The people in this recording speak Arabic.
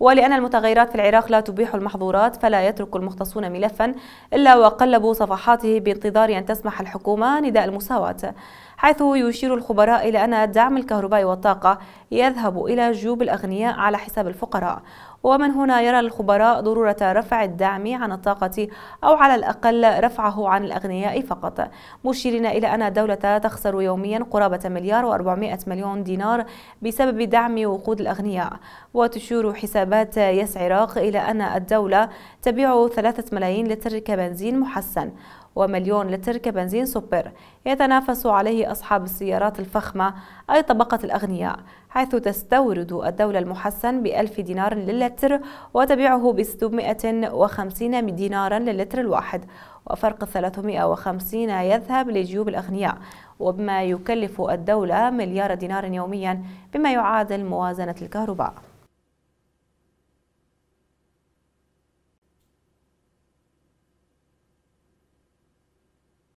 ولأن المتغيرات في العراق لا تبيح المحظورات فلا يترك المختصون ملفا إلا وقلبوا صفحاته بانتظار أن تسمح الحكومة نداء المساواة حيث يشير الخبراء إلى أن دعم الكهرباء والطاقة يذهب إلى جيوب الأغنياء على حساب الفقراء ومن هنا يرى الخبراء ضرورة رفع الدعم عن الطاقة أو على الأقل رفعه عن الأغنياء فقط مشيرين إلى أن الدولة تخسر يوميا قرابة مليار و400 مليون دينار بسبب دعم وقود الأغنياء وتشير حسابات يس عراق إلى أن الدولة تبيع 3 ملايين لتر كبنزين محسن ومليون لتر كبنزين سوبر يتنافس عليه أصحاب السيارات الفخمة أي طبقة الأغنياء حيث تستورد الدولة المحسن بألف دينار للتر وتبيعه ب 650 دينارا للتر الواحد وفرق 350 يذهب لجيوب الأغنياء وبما يكلف الدولة مليار دينار يوميا بما يعادل موازنة الكهرباء